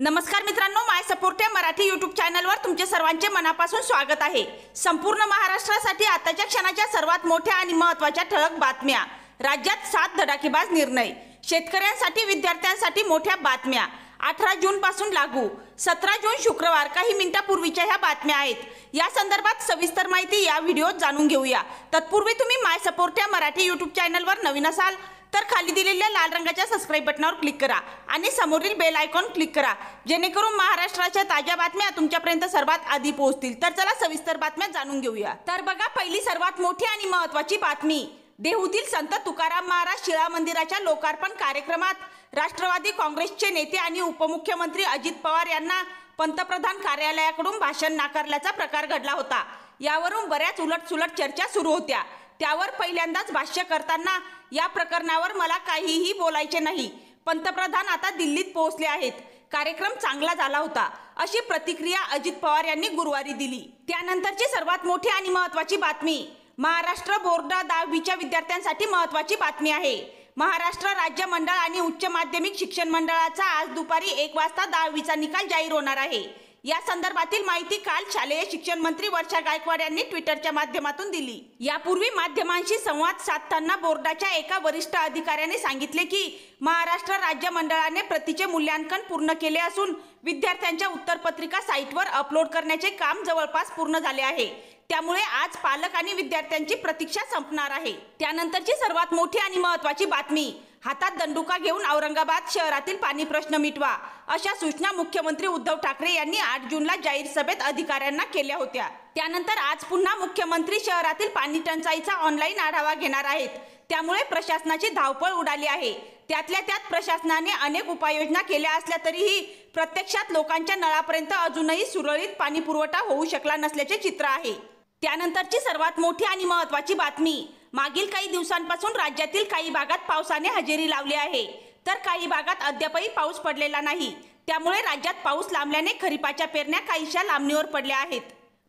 नमस्कार मित्रांनो माय या मराठी यूट्यूब चॅनलवर तुमचे सर्वांचे मनापासून स्वागत आहे संपूर्ण महाराष्ट्रासाठी आताच्या क्षणाच्या सर्वात मोठ्या आणि महत्त्वाच्या ठळक बातम्या राज्यात सात धडाकेबाज निर्णय शेतकऱ्यांसाठी विद्यार्थ्यांसाठी मोठ्या बातम्या अठरा जून पासून लागू सतरा जून शुक्रवार काही मिनिटापूर्वीच्या ह्या बातम्या आहेत या संदर्भात सविस्तर माहिती या व्हिडिओत जाणून घेऊया तत्पूर्वी तुम्ही माय सपोर्ट या मराठी यूट्यूब चॅनलवर नवीन असाल तर खाली दिलेल्या लाल रंगाच्या सबस्क्राईब बटनावर क्लिक करा आणि समोरील बेल आयकॉन क्लिक करा जेणेकरून महाराष्ट्राच्या ताज्या बातम्या तुमच्यापर्यंत सर्वात आधी पोहोचतील तर चला सविस्तर बातम्या जाणून घेऊया तर बघा पहिली सर्वात मोठी आणि महत्त्वाची बातमी देहूतील संत तुकाराम महाराज शिळा मंदिराच्या लोकार्पण कार्यक्रमात राष्ट्रवादी काँग्रेसचे नेते आणि उपमुख्यमंत्री अजित पवार यांना पंतप्रधान कार्यालयाकडून भाषण नाकारल्याचा प्रकार घडला होता यावरून बऱ्याच उलटसुलट चर्चा सुरू होत्या त्यावर पहिल्यांदाच भाष्य करताना या प्रकरणावर मला काहीही बोलायचे नाही पंतप्रधान आता दिल्लीत पोहोचले आहेत कार्यक्रम चांगला झाला होता अशी प्रतिक्रिया अजित पवार यांनी गुरुवारी दिली त्यानंतरची सर्वात मोठी आणि महत्वाची बातमी महाराष्ट्र बोर्ड दहावीच्या विद्यार्थ्यांसाठी महत्वाची बातमी आहे महाराष्ट्र राज्य मंडळ आणि उच्च माध्यमिक शिक्षण मंडळाचा आज दुपारी एक वाजता दहावीचा निकाल जाहीर होणार आहे या संदर्भातील माहिती काल शालेय शिक्षण मंत्री वर्षा गायकवाड यांनी ट्विटरच्या माध्यमातून दिली यापूर्वी माध्यमांशी संवाद साधताना बोर्डाच्या एका वरिष्ठ अधिकाऱ्याने सांगितले की महाराष्ट्र राज्य मंडळाने प्रतीचे मूल्यांकन पूर्ण केले असून विद्यार्थ्यांच्या उत्तरपत्रिका साईटवर अपलोड करण्याचे काम जवळपास पूर्ण झाले आहे त्यामुळे आज पालक आणि विद्यार्थ्यांची प्रतीक्षा संपणार आहे त्यानंतरची सर्वात मोठी आणि महत्वाची बातमी हातात दंडुका घेऊन औरंगाबाद शहरातील पाणी प्रश्न मिटवा अशा सूचना मुख्यमंत्री उद्धव ठाकरे यांनी आठ जूनला जाहीर सभेत अधिकाऱ्यांना केल्या होत्या त्यानंतर आज पुन्हा मुख्यमंत्री शहरातील पाणी टंचाईचा ऑनलाईन आढावा घेणार आहेत त्यामुळे प्रशासनाची धावपळ उडाली आहे त्यातल्या त्यात प्रशासनाने अनेक उपाययोजना केल्या असल्या तरीही प्रत्यक्षात लोकांच्या नळापर्यंत अजूनही सुरळीत पाणी पुरवठा होऊ शकला नसल्याचे चित्र आहे त्यानंतरची सर्वात मोठी आणि महत्त्वाची बातमी मागील काही दिवसांपासून राज्यातील काही भागात पावसाने हजेरी लावली आहे तर काही भागात अद्यापही पाऊस पडलेला नाही त्यामुळे राज्यात पाऊस लांबल्याने खरीपाच्या पेरण्या काहीशा लांबणीवर पडल्या आहेत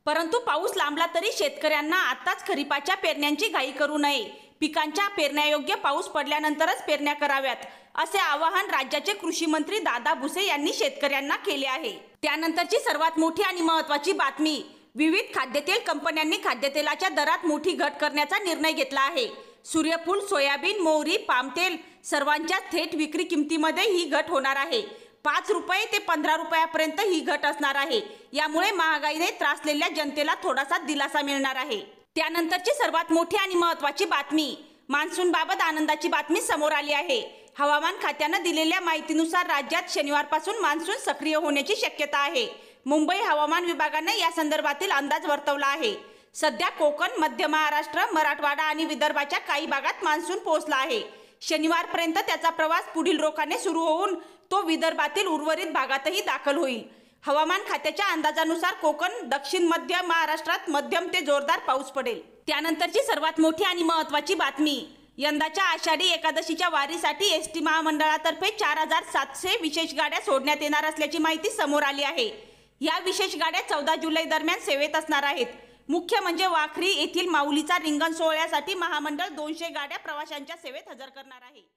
परंतु पाऊस लांबला तरी शेतकऱ्यांना आताच खरीपाच्या पेरण्यांची घाई करू नये पिकांच्या पेरण्यायोग्य पाऊस पडल्यानंतरच पेरण्या कराव्यात असे आवाहन राज्याचे कृषी मंत्री दादा भुसे यांनी शेतकऱ्यांना केले आहे त्यानंतरची सर्वात मोठी आणि महत्वाची बातमी विविध खाद्यतेल कंपन्यांनी खाद्यतेलाच्या दरात मोठी घट करण्याचा निर्णय घेतला आहे सूर्यफूल सोयाबीन मोहरी पामतेल सर्वांच्या थेट विक्री किमतीमध्ये ही घट होणार आहे पाच रुपये ते पंधरा रुपयापर्यंत ही घट असणार आहे यामुळे महागाईने त्रासलेल्या जनतेला थोडासा दिलासा मिळणार आहे त्यानंतरची सर्वात मोठी आणि महत्वाची बातमी मान्सूनबाबत आनंदाची बातमी समोर आली आहे हवामान खात्यानं दिलेल्या माहितीनुसार राज्यात शनिवारपासून मान्सून सक्रिय होण्याची शक्यता आहे मुंबई हवामान विभागाने या संदर्भातील अंदाज वर्तवला आहे सध्या कोकण मध्य महाराष्ट्र मराठवाडा आणि विदर्भाच्या काही भागात मान्सून पोहोचला आहे शनिवारपर्यंत त्याचा प्रवास पुढील रोखाने सुरू होऊन तो विदर्भातील उर्वरित भागातही दाखल होईल हवामान खात्याच्या अंदाजानुसार कोकण दक्षिण मध्य महाराष्ट्रात मध्यम ते जोरदार पाऊस पडेल त्यानंतरची सर्वात मोठी आणि महत्त्वाची बातमी यंदाच्या आषाढी एकादशीच्या वारीसाठी एस टी महामंडळातर्फे चार हजार सातशे विशेष गाड्या सोडण्यात येणार असल्याची माहिती समोर आली आहे या विशेष गाड्या चौदा जुलै दरम्यान सेवेत असणार आहेत मुख्य म्हणजे वाखरी येथील माऊलीचा रिंगण सोहळ्यासाठी महामंडळ दोनशे गाड्या प्रवाशांच्या सेवेत हजर करणार आहे